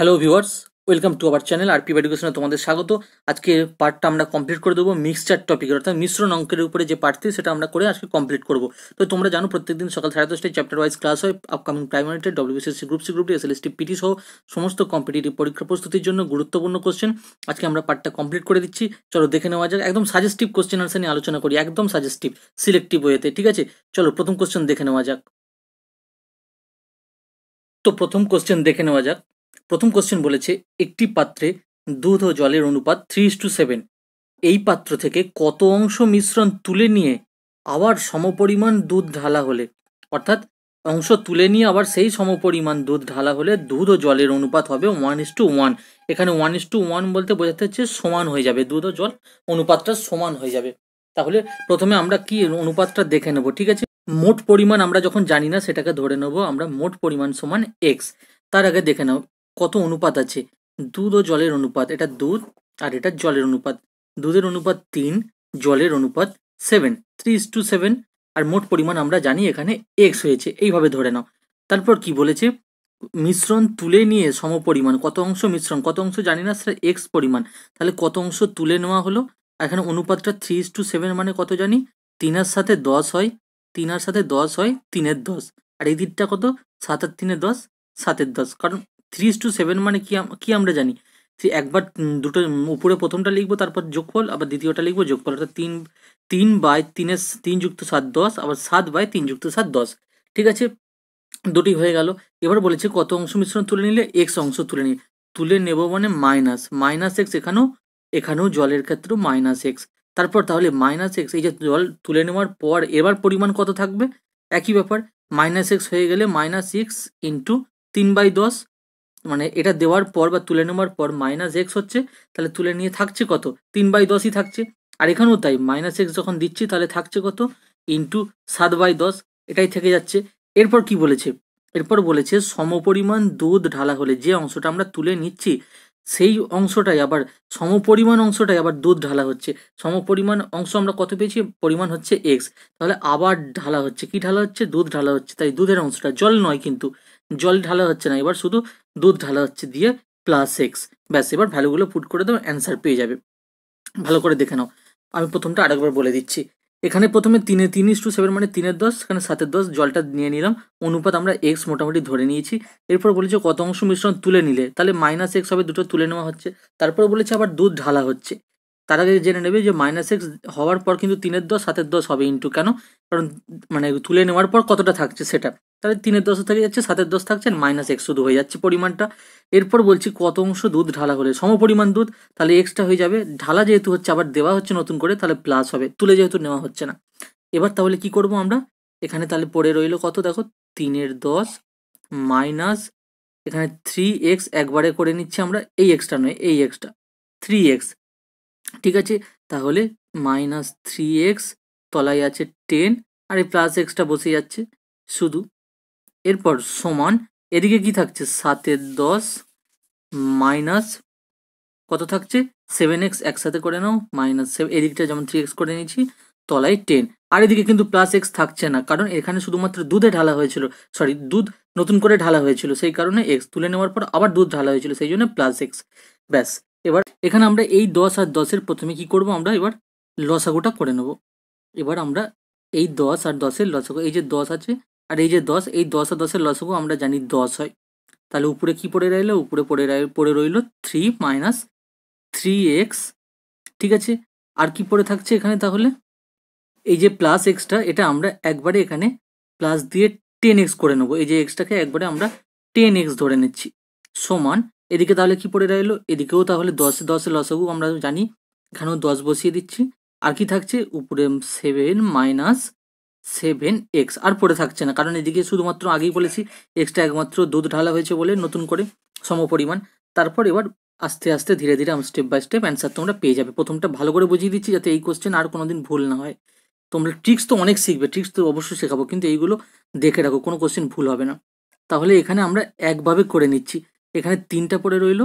hello viewers welcome to our channel আর পিবা এডুকেশনে তোমাদের স্বাগত আজকে পার্টটা আমরা কমপ্লিট করে দেবো মিক্সচার টপিকের অর্থাৎ মিশ্রণ অঙ্কের উপরে যে পার্টটি সেটা আমরা করে আজকে কমপ্লিট করব তো তোমরা জানো প্রত্যেকদিন সকাল সাড়ে দশটায় চ্যাপ্টার ওয়াইজ ক্লাস হয় আপকামিং প্রাইমারিতে WBCC group C group SLST PT সহ সমস্ত কম্পিটিটিভ পরীক্ষা প্রস্তুতির জন্য গুরুত্বপূর্ণ কোশ্চেন আজকে আমরা পার্টটা কমপ্লিট করে দিচ্ছি চলো দেখে নেওয়া যাক একদম সাজেস্টিভ কোশ্চেন আনসার নিয়ে আলোচনা করি একদম সাজেস্টিভ সিলেক্টিভ ওয়েতে ঠিক আছে চলো প্রথম কোশ্চেন দেখে নেওয়া যাক তো প্রথম কোশ্চেন দেখে নেওয়া যাক প্রথম কোশ্চেন বলেছে একটি পাত্রে দুধ ও জলের অনুপাত থ্রি টু সেভেন এই পাত্র থেকে কত অংশ মিশ্রণ তুলে নিয়ে আবার সমপরিমাণ দুধ ঢালা হলে অর্থাৎ অংশ তুলে নিয়ে আবার সেই সমপরিমাণ দুধ ঢালা হলে দুধ ও জলের অনুপাত হবে ওয়ান ইস টু ওয়ান এখানে ওয়ান ইস টু ওয়ান বলতে বোঝাতে হচ্ছে সমান হয়ে যাবে দুধ ও জল অনুপাতটা সমান হয়ে যাবে তাহলে প্রথমে আমরা কি অনুপাতটা দেখে নেব ঠিক আছে মোট পরিমাণ আমরা যখন জানি না সেটাকে ধরে নেব আমরা মোট পরিমাণ সমান এক্স তার আগে দেখে নাও কত অনুপাত আছে দুধ ও জলের অনুপাত এটা দুধ আর এটা জলের অনুপাত দুধের অনুপাত তিন জলের অনুপাত seven three is to seven আর মোট পরিমাণ আমরা জানি এখানে এক্স হয়েছে এইভাবে ধরে নাও তারপর কি বলেছে মিশ্রণ তুলে নিয়ে সমপরিমাণ কত অংশ মিশ্রণ কত অংশ জানি না সেটা এক্স পরিমাণ তাহলে কত অংশ তুলে নেওয়া হলো এখানে অনুপাতটা থ্রি ইস টু সেভেন মানে কত জানি তিনের সাথে দশ হয় তিনের সাথে দশ হয় তিনের দশ আর এই দিকটা কত সাত আর তিনের দশ সাতের দশ কারণ থ্রি টু সেভেন মানে কি কী আমরা জানি থ্রি একবার দুটো উপরে প্রথমটা লিখবো তারপর যোগফল আবার দ্বিতীয়টা লিখবো যোগফল অর্থাৎ তিন তিন বাই তিনের তিন যুক্ত সাত দশ আবার সাত বাই তিন যুক্ত সাত দশ ঠিক আছে দুটি হয়ে গেল এবার বলেছে কত অংশ মিশ্রণ তুলে নিলে এক্স অংশ তুলে নিই তুলে নেব মানে মাইনাস মাইনাস এক্স এখানেও এখানেও জলের ক্ষেত্রেও মাইনাস এক্স তারপর তাহলে মাইনাস এক্স এই যে জল তুলে নেওয়ার পর এবার পরিমাণ কত থাকবে একই ব্যাপার মাইনাস এক্স হয়ে গেলে মাইনাস সিক্স ইন্টু তিন বাই দশ মানে এটা দেওয়ার পর বা তুলে নেওয়ার পর মাইনাস এক্স হচ্ছে তাহলে তুলে নিয়ে থাকছে কত তিন বাই দশই থাকছে আর এখানেও তাই মাইনাস এক্স যখন দিচ্ছি তাহলে থাকছে কত ইন্টু সাত বাই দশ এটাই থেকে যাচ্ছে এরপর কি বলেছে এরপর বলেছে সমপরিমাণ দুধ ঢালা হলে যে অংশটা আমরা তুলে নিচ্ছি সেই অংশটাই আবার সমপরিমাণ অংশটাই আবার দুধ ঢালা হচ্ছে সমপরিমাণ অংশ আমরা কত পেয়েছি পরিমাণ হচ্ছে এক্স তাহলে আবার ঢালা হচ্ছে কি ঢালা হচ্ছে দুধ ঢালা হচ্ছে তাই দুধের অংশটা জল নয় কিন্তু জল ঢালা হচ্ছে না এবার শুধু দুধ ঢালা হচ্ছে দিয়ে প্লাস এক্স ব্যাস এবার ভ্যালুগুলো পুট করে দাও অ্যান্সার পেয়ে যাবে ভালো করে দেখে নাও আমি প্রথমটা আরেকবার বলে দিচ্ছি এখানে প্রথমে তিনে তিন ইস টু সেভেন মানে তিনের দশ এখানে সাতের দশ জলটা নিয়ে নিলাম অনুপাত আমরা এক্স মোটামুটি ধরে নিয়েছি এরপর বলেছে কত অংশ মিশ্রণ তুলে নিলে তাহলে মাইনাস এক্স হবে দুটো তুলে নেওয়া হচ্ছে তারপর বলেছে আবার দুধ ঢালা হচ্ছে তার আগে জেনে নেবে যে মাইনাস এক্স হওয়ার পর কিন্তু তিনের দশ সাতের দশ হবে ইন্টু কেন কারণ মানে তুলে নেওয়ার পর কতটা থাকছে সেটা তাহলে তিনের দশ থেকে যাচ্ছে সাতের দশ থাকছে মাইনাস এক্স শুধু হয়ে যাচ্ছে পরিমাণটা এরপর বলছি কত অংশ দুধ ঢালা হলে সম পরিমাণ দুধ তাহলে এক্সট্রা হয়ে যাবে ঢালা যেহেতু হচ্ছে আবার দেওয়া হচ্ছে নতুন করে তাহলে প্লাস হবে তুলে যেহেতু নেওয়া হচ্ছে না এবার তাহলে কি করব আমরা এখানে তাহলে পড়ে রইল কত দেখো তিনের দশ মাইনাস এখানে থ্রি এক্স একবারে করে নিচ্ছে আমরা এই এক্সট্রা নয় এই এক্সটা থ্রি এক্স ঠিক আছে তাহলে মাইনাস থ্রি এক্স তলায় আছে টেন আর এই প্লাস এক্সটা বসে যাচ্ছে শুধু এরপর সমান এদিকে কি থাকছে সাতের দশ মাইনাস কত থাকছে সেভেন এক্স একসাথে করে নাও মাইনাস সেভেন এদিকটা যেমন থ্রি এক্স করে নিয়েছি তলায় টেন আর এদিকে কিন্তু প্লাস এক্স থাকছে না কারণ এখানে শুধুমাত্র দুধে ঢালা হয়েছিল সরি দুধ নতুন করে ঢালা হয়েছিল সেই কারণে এক্স তুলে নেওয়ার পর আবার দুধ ঢালা হয়েছিল সেই জন্য প্লাস এক্স ব্যাস এবার এখানে আমরা এই দশ আর দশের প্রথমে কি করব আমরা এবার লসাগোটা করে নেব এবার আমরা এই দশ আর দশের লসাগো এই যে দশ আছে আর এই যে দশ এই দশ আর দশের লসগু আমরা জানি দশ হয় তাহলে উপরে কি পড়ে রইলো উপরে পড়ে পড়ে রইল থ্রি মাইনাস থ্রি এক্স ঠিক আছে আর কি পড়ে থাকছে এখানে তাহলে এই যে প্লাস এক্সটা এটা আমরা একবারে এখানে প্লাস দিয়ে টেন এক্স করে নেবো এই যে এক্সটাকে একবারে আমরা টেন এক্স ধরে নিচ্ছি সমান এদিকে তাহলে কি পড়ে রইলো এদিকেও তাহলে দশে দশে লসাগু আমরা জানি এখানেও দশ বসিয়ে দিচ্ছি আর কি থাকছে উপরে সেভেন মাইনাস সেভেন এক্স আর পড়ে থাকছে না কারণ এদিকে শুধুমাত্র আগেই বলেছি এক্সটা একমাত্র দুধ ঢালা হয়েছে বলে নতুন করে সমপরিমাণ তারপর এবার আস্তে আস্তে ধীরে ধীরে আমি স্টেপ বাই স্টেপ অ্যান্সার তোমরা পেয়ে যাবে প্রথমটা ভালো করে বুঝিয়ে দিচ্ছি যাতে এই কোশ্চেন আর কোনো দিন ভুল না হয় তোমরা ট্রিক্স তো অনেক শিখবে ট্রিক্স তো অবশ্যই শেখাবো কিন্তু এইগুলো দেখে রাখো কোনো কোশ্চেন ভুল হবে না তাহলে এখানে আমরা একভাবে করে নিচ্ছি এখানে তিনটা পড়ে রইল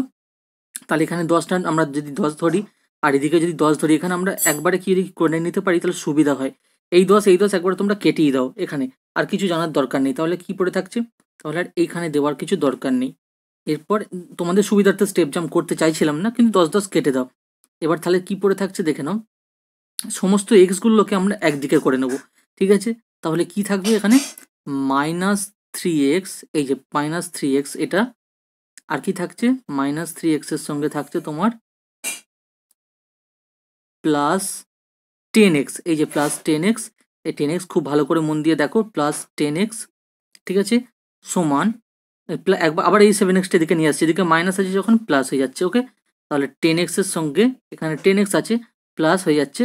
তাহলে এখানে দশটা আমরা যদি দশ ধরি আর এদিকে যদি দশ ধরি এখানে আমরা একবারে কী করে নিতে পারি তাহলে সুবিধা হয় এই দশ এই দশ একবার তোমরা কেটেই দাও এখানে আর কিছু জানার দরকার নেই তাহলে কি পড়ে থাকছে তাহলে আর এইখানে দেওয়ার কিছু দরকার নেই এরপর তোমাদের সুবিধার্থে স্টেপ জাম্প করতে চাইছিলাম না কিন্তু দশ দশ কেটে দাও এবার তাহলে কি পড়ে থাকছে দেখে নাও সমস্ত এক্সগুলোকে আমরা একদিকে করে নেব ঠিক আছে তাহলে কি থাকবে এখানে মাইনাস থ্রি এক্স এই যে মাইনাস থ্রি এক্স এটা আর কি থাকছে মাইনাস থ্রি এক্সের সঙ্গে থাকছে তোমার প্লাস টেন এক্স এই যে প্লাস টেন এক্স এই টেন এক্স খুব ভালো করে মন দিয়ে দেখো প্লাস টেন এক্স ঠিক আছে সমান একবার আবার এই সেভেন এক্সটা এদিকে নিয়ে আসছে এদিকে মাইনাস আছে যখন প্লাস হয়ে যাচ্ছে ওকে তাহলে টেন এক্সের সঙ্গে এখানে টেন এক্স আছে প্লাস হয়ে যাচ্ছে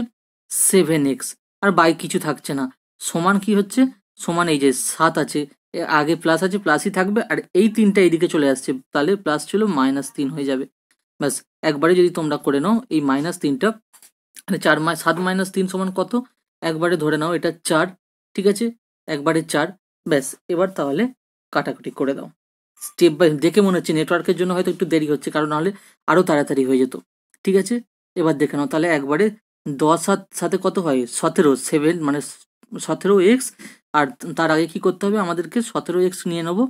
সেভেন এক্স আর বাই কিছু থাকছে না সমান কি হচ্ছে সমান এই যে সাত আছে আগে প্লাস আছে প্লাসই থাকবে আর এই তিনটা এইদিকে চলে আসছে তাহলে প্লাস ছিল মাইনাস তিন হয়ে যাবে ব্যাস একবারে যদি তোমরা করে নাও এই মাইনাস তিনটা মানে চার মাই সাত মাইনাস তিন সমান কত একবারে ধরে নাও এটা চার ঠিক আছে একবারে চার ব্যাস এবার তাহলে কাটাকুটি করে দাও স্টেপ বাই দেখে মনে হচ্ছে নেটওয়ার্কের জন্য হয়তো একটু দেরি হচ্ছে কারণ নাহলে আরও তাড়াতাড়ি হয়ে যেত ঠিক আছে এবার দেখে নাও তাহলে একবারে দশ সাত সাথে কত হয় সতেরো সেভেন মানে সতেরো এক্স আর তার আগে কি করতে হবে আমাদেরকে সতেরো এক্স নিয়ে নেবো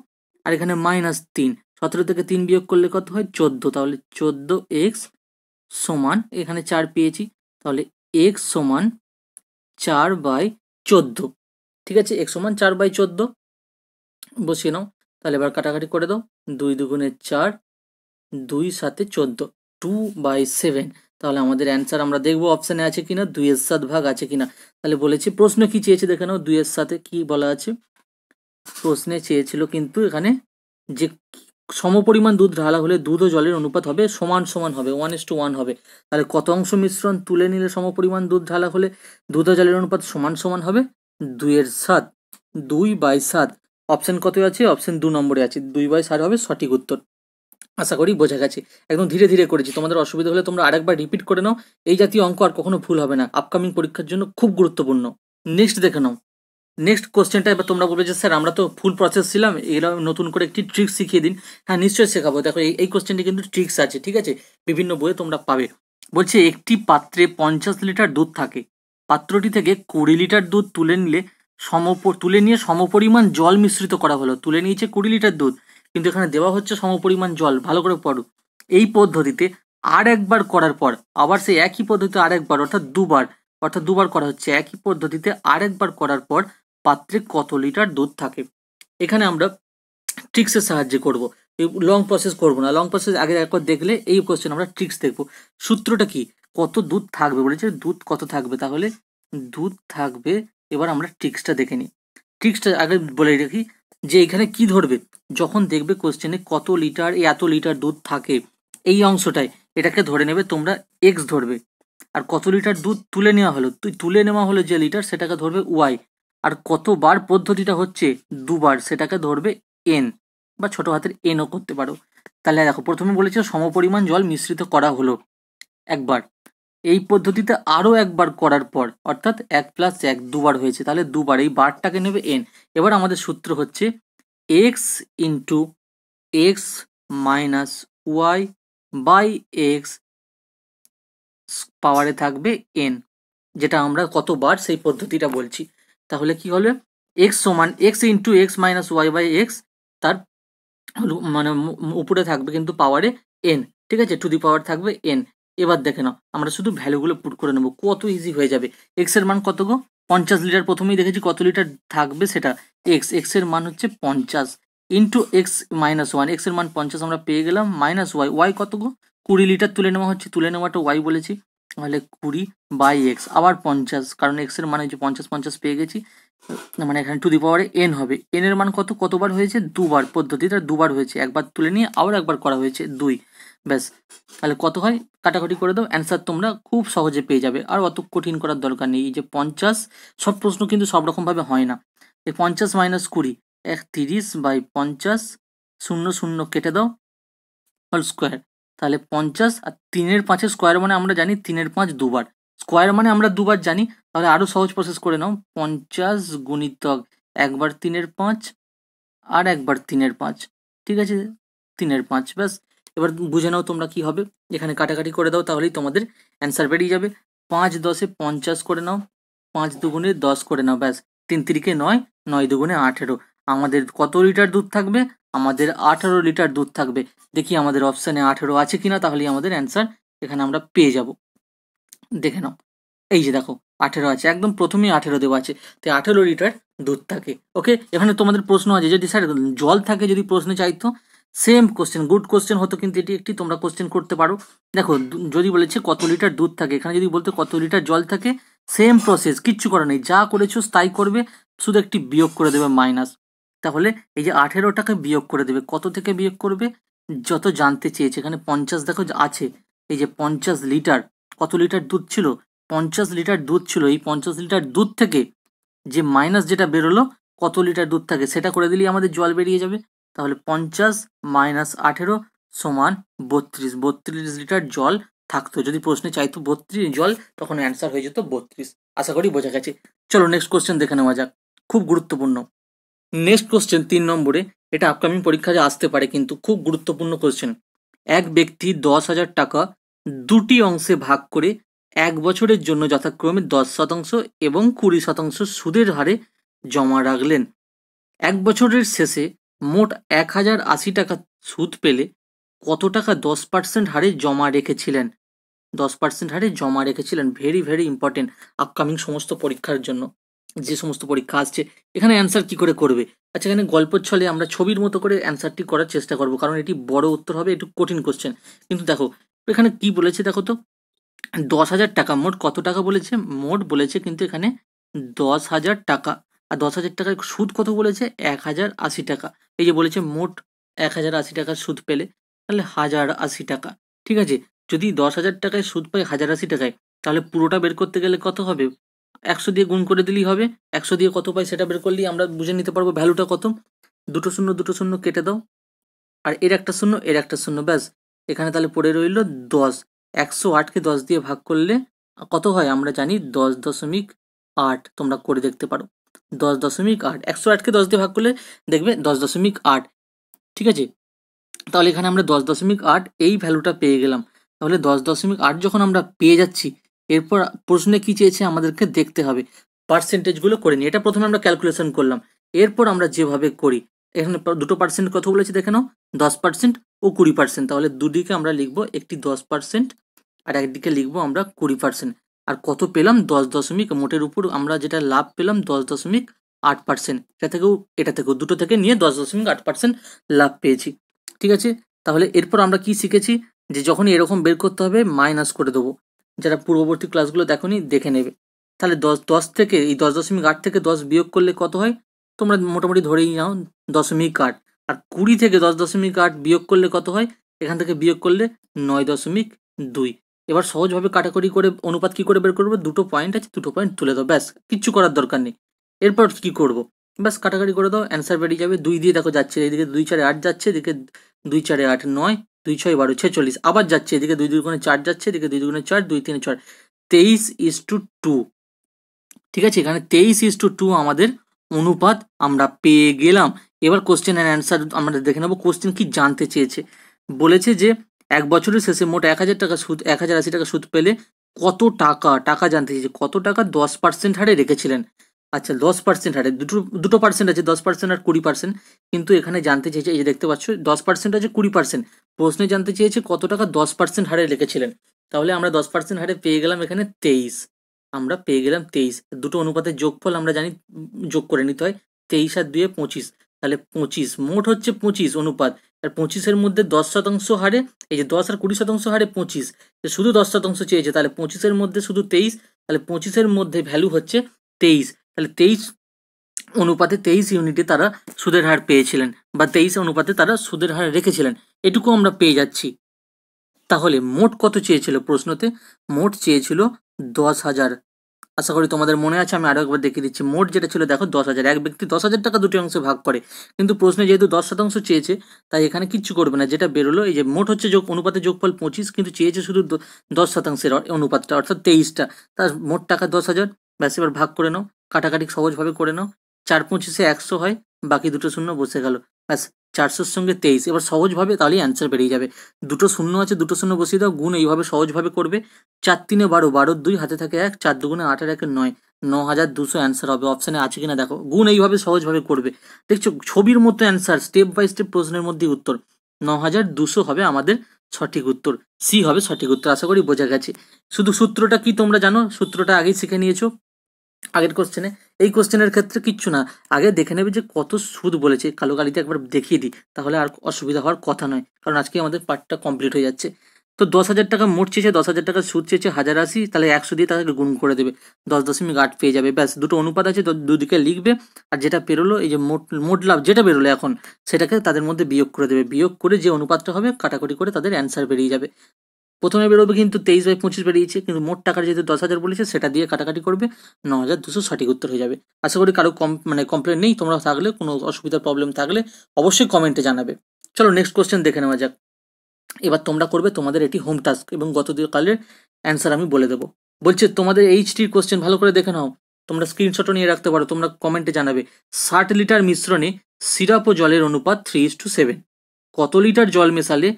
আর এখানে মাইনাস তিন সতেরো থেকে তিন বিয়োগ করলে কত হয় চোদ্দো তাহলে চোদ্দো এক্স সমান এখানে চার পেয়েছি তাহলে এক্স সমান চার বাই চোদ্দো ঠিক আছে এক্স সমান চার বাই চোদ্দো বসিয়ে নাও তাহলে এবার কাটাকাটি করে দাও দুই দুগুণের চার দুই সাথে চোদ্দো টু বাই সেভেন তাহলে আমাদের অ্যান্সার আমরা দেখবো অপশানে আছে কিনা দুইয়ের সাত ভাগ আছে কিনা তাহলে বলেছি প্রশ্ন কি চেয়েছে দেখে নাও দুইয়ের সাথে কি বলা আছে প্রশ্নে চেয়েছিল কিন্তু এখানে যে সমপরিমাণ দুধ ঢালা হলে দুধ ও জলের অনুপাত হবে সমান সমান হবে ওয়ান এস টু ওয়ান হবে তাহলে কত অংশ মিশ্রণ তুলে নিলে সমপরিমাণ দুধ ঢালা হলে দুধ ও জলের অনুপাত সমান সমান হবে দুইয়ের সাত দুই বাই সাত অপশান কত আছে অপশান দু নম্বরে আছে দুই বাই সাত হবে সঠিক উত্তর আশা করি বোঝা গেছে একদম ধীরে ধীরে করেছি তোমাদের অসুবিধা হলে তোমরা আরেকবার রিপিট করে নাও এই জাতীয় অঙ্ক আর কখনো ভুল হবে না আপকামিং পরীক্ষার জন্য খুব গুরুত্বপূর্ণ নেক্সট দেখে নাও নেক্সট কোশ্চেনটা এবার তোমরা বলবে যে স্যার আমরা তো ফুল প্রসেস ছিলাম এরা নতুন করে একটি ট্রিক্স শিখিয়ে দিন হ্যাঁ নিশ্চয়ই শেখাবো দেখো এই কোশ্চেনটি কিন্তু ট্রিক্স আছে ঠিক আছে বিভিন্ন বইয়ে তোমরা পাবে বলছে একটি পাত্রে পঞ্চাশ লিটার দুধ থাকে পাত্রটি থেকে কুড়ি লিটার দুধ তুলে নিলে সম তুলে নিয়ে সমপরিমাণ জল মিশ্রিত করা হলো তুলে নিয়েছে কুড়ি লিটার দুধ কিন্তু এখানে দেওয়া হচ্ছে সমপরিমাণ জল ভালো করে পড়ো এই পদ্ধতিতে আর একবার করার পর আবার সেই একই পদ্ধতিতে আর একবার অর্থাৎ দুবার অর্থাৎ দুবার করা হচ্ছে একই পদ্ধতিতে আর একবার করার পর পাত্রে কত লিটার দুধ থাকে এখানে আমরা ট্রিক্সের সাহায্যে করব লং প্রসেস করব না লং প্রসেস আগে একবার দেখলে এই কোশ্চেন আমরা ট্রিক্স দেখব সূত্রটা কি কত দুধ থাকবে বলেছে দুধ কত থাকবে তাহলে দুধ থাকবে এবার আমরা ট্রিক্সটা দেখে নিই ট্রিক্সটা আগে বলে রাখি যে এখানে কি ধরবে যখন দেখবে কোশ্চেনে কত লিটার এত লিটার দুধ থাকে এই অংশটায় এটাকে ধরে নেবে তোমরা এক্স ধরবে আর কত লিটার দুধ তুলে নেওয়া হলো তুই তুলে নেওয়া হলো যে লিটার সেটাকে ধরবে ওয়াই আর কতবার পদ্ধতিটা হচ্ছে দুবার সেটাকে ধরবে এন বা ছোট হাতের এনও করতে পারো তাহলে দেখো প্রথমে বলেছিল সমপরিমাণ জল মিশ্রিত করা হলো একবার এই পদ্ধতিতে আরও একবার করার পর অর্থাৎ এক প্লাস এক দুবার হয়েছে তাহলে দুবার এই বারটাকে নেবে এন এবার আমাদের সূত্র হচ্ছে x into x minus y by x পাওয়ারে থাকবে এন যেটা আমরা কতবার সেই পদ্ধতিটা বলছি তাহলে কি হবে এক্স সমান x into x minus y by x তার মানে উপরে থাকবে কিন্তু পাওয়ারে এন ঠিক আছে টু দি পাওয়ার থাকবে এন এবার দেখে নাও আমরা শুধু ভ্যালুগুলো পুট করে নেবো কত ইজি হয়ে যাবে এক্স এর মান কত গো পঞ্চাশ লিটার প্রথমেই দেখেছি কত লিটার থাকবে সেটা এক্স এক্স এর মান হচ্ছে পঞ্চাশ into x minus one x এর মান পঞ্চাশ আমরা পেয়ে গেলাম মাইনাস ওয়াই ওয়াই কত গো কুড়ি লিটার তুলে নেওয়া হচ্ছে তুলে নেওয়াটা ওয়াই বলেছি তাহলে কুড়ি বাই এক্স আবার পঞ্চাশ কারণ এক্সের মানে যে পঞ্চাশ পঞ্চাশ পেয়ে গেছি মানে এখানে টু দি পাওয়ারে এন হবে এন এর মান কত কতবার হয়েছে দুবার পদ্ধতিটা দুবার হয়েছে একবার তুলে নিয়ে আবার একবার করা হয়েছে দুই ব্যাস তাহলে কত হয় কাটাকাটি করে দাও অ্যান্সার তোমরা খুব সহজে পেয়ে যাবে আর অত কঠিন করার দরকার নেই এই যে পঞ্চাশ সব প্রশ্ন কিন্তু সব রকমভাবে হয় না এই পঞ্চাশ মাইনাস কুড়ি এক তিরিশ বাই পঞ্চাশ শূন্য শূন্য কেটে দাও হোল স্কোয়ার তাহলে পঞ্চাশ আর তিনের পাঁচের স্কোয়ার মানে আমরা জানি তিনের পাঁচ দুবার স্কোয়ার মানে আমরা দুবার জানি তাহলে আরও সহজ প্রসেস করে নাও পঞ্চাশ গুণিতক একবার তিনের পাঁচ আর একবার তিনের পাঁচ ঠিক আছে তিনের পাঁচ ব্যাস এবার বুঝে নাও তোমরা কি হবে এখানে কাটাকাটি করে দাও তাহলেই তোমাদের অ্যান্সার বেরিয়ে যাবে পাঁচ দশে পঞ্চাশ করে নাও পাঁচ দুগুণে দশ করে নাও ব্যাস তিন তিরিকে নয় নয় দুগুণে আঠেরো আমাদের কত লিটার দুধ থাকবে আমাদের আঠেরো লিটার দুধ থাকবে দেখি আমাদের অপশানে আঠেরো আছে কিনা তাহলেই আমাদের অ্যান্সার এখানে আমরা পেয়ে যাব দেখে নাও এই যে দেখো আঠেরো আছে একদম প্রথমেই আঠেরো দেওয়া আছে তো আঠেরো লিটার দুধ থাকে ওকে এখানে তোমাদের প্রশ্ন আছে যদি স্যার জল থাকে যদি প্রশ্নে চাইতো সেম কোশ্চেন গুড কোশ্চেন হতো কিন্তু এটি একটি তোমরা কোশ্চেন করতে পারো দেখো যদি বলেছে কত লিটার দুধ থাকে এখানে যদি বলতে কত লিটার জল থাকে সেম প্রসেস কিচ্ছু করা নেই যা করেছো তাই করবে শুধু একটি বিয়োগ করে দেবে মাইনাস তাহলে এই যে আঠেরোটাকে বিয়োগ করে দেবে কত থেকে বিয়োগ করবে যত জানতে চেয়েছে এখানে পঞ্চাশ দেখো আছে এই যে পঞ্চাশ লিটার কত লিটার দুধ ছিল পঞ্চাশ লিটার দুধ ছিল এই পঞ্চাশ লিটার দুধ থেকে যে মাইনাস যেটা বেরোলো কত লিটার দুধ থাকে সেটা করে দিলেই আমাদের জল বেরিয়ে যাবে তাহলে পঞ্চাশ মাইনাস আঠেরো সমান বত্রিশ বত্রিশ লিটার জল থাকতো যদি প্রশ্নে চাইতো বত্রিশ জল তখন অ্যান্সার হয়ে যেত বত্রিশ আশা করি বোঝা গেছে চলো নেক্সট কোশ্চেন দেখে নেওয়া যাক খুব গুরুত্বপূর্ণ নেক্সট কোশ্চেন তিন নম্বরে এটা আপকামিং পরীক্ষা আসতে পারে কিন্তু খুব গুরুত্বপূর্ণ কোশ্চেন এক ব্যক্তি দশ হাজার টাকা দুটি অংশে ভাগ করে এক বছরের জন্য যথাক্রমে দশ শতাংশ এবং কুড়ি শতাংশ সুদের হারে জমা রাখলেন এক বছরের শেষে মোট এক হাজার আশি টাকা সুদ পেলে কত টাকা দশ পার্সেন্ট হারে জমা রেখেছিলেন দশ পার্সেন্ট হারে জমা রেখেছিলেন ভেরি ভেরি ইম্পর্টেন্ট আপকামিং সমস্ত পরীক্ষার জন্য যে সমস্ত পরীক্ষা আসছে এখানে অ্যান্সার কি করে করবে আচ্ছা এখানে গল্প ছলে আমরা ছবির মতো করে অ্যান্সারটি করার চেষ্টা করব কারণ এটি বড় উত্তর হবে একটু কঠিন কোশ্চেন কিন্তু দেখো এখানে কি বলেছে দেখো তো দশ হাজার টাকা মোট কত টাকা বলেছে মোট বলেছে কিন্তু এখানে দশ হাজার টাকা আর দশ হাজার টাকার সুদ কত বলেছে এক হাজার আশি টাকা এই যে বলেছে মোট এক হাজার আশি টাকার সুদ পেলে তাহলে হাজার আশি টাকা ঠিক আছে যদি দশ হাজার টাকায় সুদ পাই হাজার আশি টাকায় তাহলে পুরোটা বের করতে গেলে কত হবে একশো দিয়ে গুণ করে দিলেই হবে একশো দিয়ে কত পাই সেটা বের করলেই আমরা বুঝে নিতে পারবো ভ্যালুটা কত দুটো শূন্য দুটো শূন্য কেটে দাও আর এর একটা শূন্য এর একটা শূন্য ব্যাস এখানে তাহলে পড়ে রইল দশ একশো আটকে দশ দিয়ে ভাগ করলে কত হয় আমরা জানি দশ দশমিক আট তোমরা করে দেখতে পারো দশ দশমিক আট একশো আটকে দশ দিয়ে ভাগ করলে দেখবে দশ দশমিক আট ঠিক আছে তাহলে এখানে আমরা দশ দশমিক আট এই ভ্যালুটা পেয়ে গেলাম তাহলে দশ দশমিক আট যখন আমরা পেয়ে যাচ্ছি এরপর প্রশ্নে কি চেয়েছে আমাদেরকে দেখতে হবে পার্সেন্টেজগুলো করে নিই এটা প্রথমে আমরা ক্যালকুলেশন করলাম এরপর আমরা যেভাবে করি এখানে দুটো পার্সেন্ট কথা বলেছি দেখে নাও দশ পার্সেন্ট ও কুড়ি পার্সেন্ট তাহলে দুদিকে আমরা লিখবো একটি দশ পার্সেন্ট আর একদিকে লিখবো আমরা কুড়ি পার্সেন্ট আর কত পেলাম দশ দশমিক মোটের উপর আমরা যেটা লাভ পেলাম দশ দশমিক আট পার্সেন্ট এটা থেকেও এটা থেকেও দুটো থেকে নিয়ে দশ দশমিক আট পার্সেন্ট লাভ পেয়েছি ঠিক আছে তাহলে এরপর আমরা কি শিখেছি যে যখন এরকম বের করতে হবে মাইনাস করে দেবো যারা পূর্ববর্তী ক্লাসগুলো দেখনি দেখে নেবে তাহলে দশ দশ থেকে এই দশ দশমিক আট থেকে দশ বিয়োগ করলে কত হয় তোমরা মোটামুটি ধরেই নাও দশমিক আট আর কুড়ি থেকে দশ দশমিক আট বিয়োগ করলে কত হয় এখান থেকে বিয়োগ করলে নয় দশমিক দুই এবার সহজভাবে কাটাকাটি করে অনুপাত কি করে বের করবো দুটো পয়েন্ট আছে দুটো পয়েন্ট তুলে দাও ব্যাস কিচ্ছু করার দরকার নেই এরপর কি করব ব্যাস কাটাকাটি করে দাও অ্যান্সার বেরিয়ে যাবে দুই দিয়ে দেখো যাচ্ছে এদিকে দুই চারে আট যাচ্ছে এদিকে দুই চারে আট নয় দুই ছয় বারো ছেচল্লিশ আবার যাচ্ছে এদিকে দুই দুই গুণে চার যাচ্ছে এদিকে দুই দুই গুণে চার দুই তিনে চার তেইশ ইস টু টু ঠিক আছে এখানে তেইশ ইস টু টু আমাদের অনুপাত আমরা পেয়ে গেলাম এবার কোশ্চেন অ্যান্ড অ্যান্সার আমরা দেখে নেবো কোশ্চেন কি জানতে চেয়েছে বলেছে যে এক বছরের শেষে মোট এক হাজার টাকা সুদ এক হাজার আশি টাকা সুদ পেলে কত টাকা টাকা জানতে চেয়েছে কত টাকা দশ পার্সেন্ট হারে রেখেছিলেন আচ্ছা দশ পার্সেন্ট হারে দুটো দুটো পার্সেন্ট আছে দশ পার্সেন্ট আর কুড়ি পার্সেন্ট কিন্তু এখানে জানতে চেয়েছে এই যে দেখতে পাচ্ছ দশ পার্সেন্ট আছে কুড়ি পার্সেন্ট প্রশ্নে জানতে চেয়েছে কত টাকা দশ পার্সেন্ট হারে রেখেছিলেন তাহলে আমরা দশ পার্সেন্ট হারে পেয়ে গেলাম এখানে তেইশ আমরা পেয়ে গেলাম তেইশ দুটো অনুপাতের যোগফল আমরা জানি যোগ করে নিতে হয় তেইশ আর দুয়ে পঁচিশ তাহলে পঁচিশ মোট হচ্ছে পঁচিশ অনুপাত আর পঁচিশের মধ্যে দশ শতাংশ হারে এই যে দশ আর কুড়ি শতাংশ হারে পঁচিশ শুধু দশ শতাংশ চেয়েছে তাহলে পঁচিশের মধ্যে শুধু তেইশ তাহলে পঁচিশের মধ্যে ভ্যালু হচ্ছে তেইশ তাহলে তেইশ অনুপাতে তেইশ ইউনিটে তারা সুদের হার পেয়েছিলেন বা তেইশ অনুপাতে তারা সুদের হার রেখেছিলেন এটুকু আমরা পেয়ে যাচ্ছি তাহলে মোট কত চেয়েছিল প্রশ্নতে মোট চেয়েছিল দশ হাজার আশা করি তোমাদের মনে আছে আমি আরও একবার দেখিয়ে দিচ্ছি মোট যেটা ছিল দেখো দশ হাজার এক ব্যক্তি দশ হাজার টাকা দুটি অংশে ভাগ করে কিন্তু প্রশ্নে যেহেতু দশ শতাংশ চেয়েছে তাই এখানে কিচ্ছু করবে না যেটা বেরোলো এই যে মোট হচ্ছে যোগ অনুপাতে যোগফল পঁচিশ কিন্তু চেয়েছে শুধু দশ শতাংশের অনুপাতটা অর্থাৎ তেইশটা তার মোট টাকা দশ হাজার ব্যাস এবার ভাগ করে নাও কাটাকাটি সহজভাবে করে নাও চার পঁচিশে একশো হয় বাকি দুটো শূন্য বসে গেল ব্যাস চারশোর সঙ্গে তেইশ এবার সহজভাবে তাহলেই অ্যান্সার বেরিয়ে যাবে দুটো শূন্য আছে দুটো শূন্য বসিয়ে দাও গুণ এইভাবে সহজভাবে করবে চার তিনে বারো বারো দুই হাতে থাকে এক চার দুগুণে আট আর এক নয় ন হাজার দুশো অ্যান্সার হবে অপশানে আছে কিনা দেখো গুণ এইভাবে সহজভাবে করবে দেখছো ছবির মতো অ্যান্সার স্টেপ বাই স্টেপ প্রশ্নের মধ্যে উত্তর ন হাজার দুশো হবে আমাদের সঠিক উত্তর সি হবে সঠিক উত্তর আশা করি বোঝা গেছে শুধু সূত্রটা কি তোমরা জানো সূত্রটা আগেই শিখে নিয়েছো আগের কোশ্চেনে এই কোশ্চেনের ক্ষেত্রে কিচ্ছু না আগে দেখে নেবে যে কত সুদ বলেছে কালো গাড়িতে একবার দেখিয়ে দিই তাহলে আর অসুবিধা হওয়ার কথা নয় কারণ আজকে আমাদের পার্টটা কমপ্লিট হয়ে যাচ্ছে তো দশ হাজার টাকা মোট চেয়েছে দশ হাজার টাকা সুদ চেয়েছে হাজার আশি তাহলে একশো দিয়ে তাদেরকে গুণ করে দেবে দশ দশমিক আট পেয়ে যাবে ব্যাস দুটো অনুপাত আছে তো দুদিকে লিখবে আর যেটা পেরোলো এই যে মোট মোট লাভ যেটা বেরোলো এখন সেটাকে তাদের মধ্যে বিয়োগ করে দেবে বিয়োগ করে যে অনুপাতটা হবে কাটাকুটি করে তাদের অ্যান্সার বেরিয়ে যাবে প্রথমে বেরোবে কিন্তু তেইশ বাই পঁচিশ বেরিয়েছে কিন্তু মোট টাকার যেহেতু দশ হাজার বলেছে সেটা দিয়ে কাটাকাটি করবে ন হাজার দুশো সঠিক উত্তর হয়ে যাবে আশা করি কারো কম মানে কমপ্লেন নেই তোমরা থাকলে কোনো অসুবিধার প্রবলেম থাকলে অবশ্যই কমেন্টে জানাবে চলো নেক্সট কোয়েশ্চেন দেখে নেওয়া যাক এবার তোমরা করবে তোমাদের এটি হোম টাস্ক এবং গত কালের অ্যান্সার আমি বলে দেবো বলছে তোমাদের এইচটির কোয়েশ্চেন ভালো করে দেখে নাও তোমরা স্ক্রিনশটও নিয়ে রাখতে পারো তোমরা কমেন্টে জানাবে ষাট লিটার মিশ্রণে সিরাপ ও জলের অনুপাত থ্রি ইস টু সেভেন কত লিটার জল মেশালে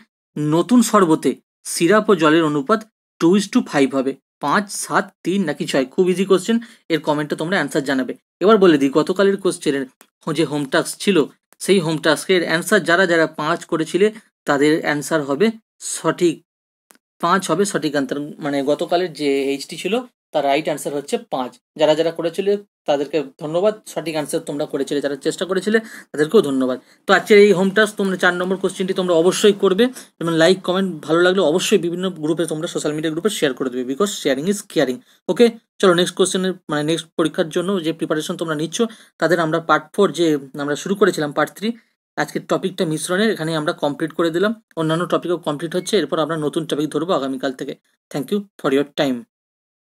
নতুন শরবতে সিরাপ ও জলের অনুপাত টু ইস টু ফাইভ হবে পাঁচ সাত তিন নাকি ছয় খুব ইজি কোশ্চেন এর কমেন্টটা তোমরা অ্যান্সার জানাবে এবার বলে দিই গতকালের কোশ্চেনের যে হোম টাস্ক ছিল সেই হোম টাস্কের অ্যান্সার যারা যারা পাঁচ করেছিলে তাদের অ্যান্সার হবে সঠিক পাঁচ হবে সঠিক অ্যান্সার মানে গতকালের যে এইচটি ছিল তার রাইট অ্যান্সার হচ্ছে পাঁচ যারা যারা করেছিলে তাদেরকে ধন্যবাদ সঠিক অ্যান্সার তোমরা করেছিলে যারা চেষ্টা করেছিলে তাদেরকেও ধন্যবাদ তো আজকের এই হোম টাস্ক তোমরা চার নম্বর কোশ্চেনটি তোমরা অবশ্যই করবে এবং লাইক কমেন্ট ভালো লাগলে অবশ্যই বিভিন্ন গ্রুপে তোমরা সোশ্যাল মিডিয়া গ্রুপে শেয়ার করে দেবে because sharing is caring okay চলো নেক্সট কোশ্চেনের মানে নেক্সট পরীক্ষার জন্য যে প্রিপারেশন তোমরা নিচ্ছ তাদের আমরা পার্ট ফোর যে আমরা শুরু করেছিলাম পার্ট থ্রি আজকের টপিকটা মিশ্রণের এখানে আমরা কমপ্লিট করে দিলাম অন্যান্য টপিকও কমপ্লিট হচ্ছে এরপর আমরা নতুন টপিক ধরবো আগামীকাল থেকে thank you for your time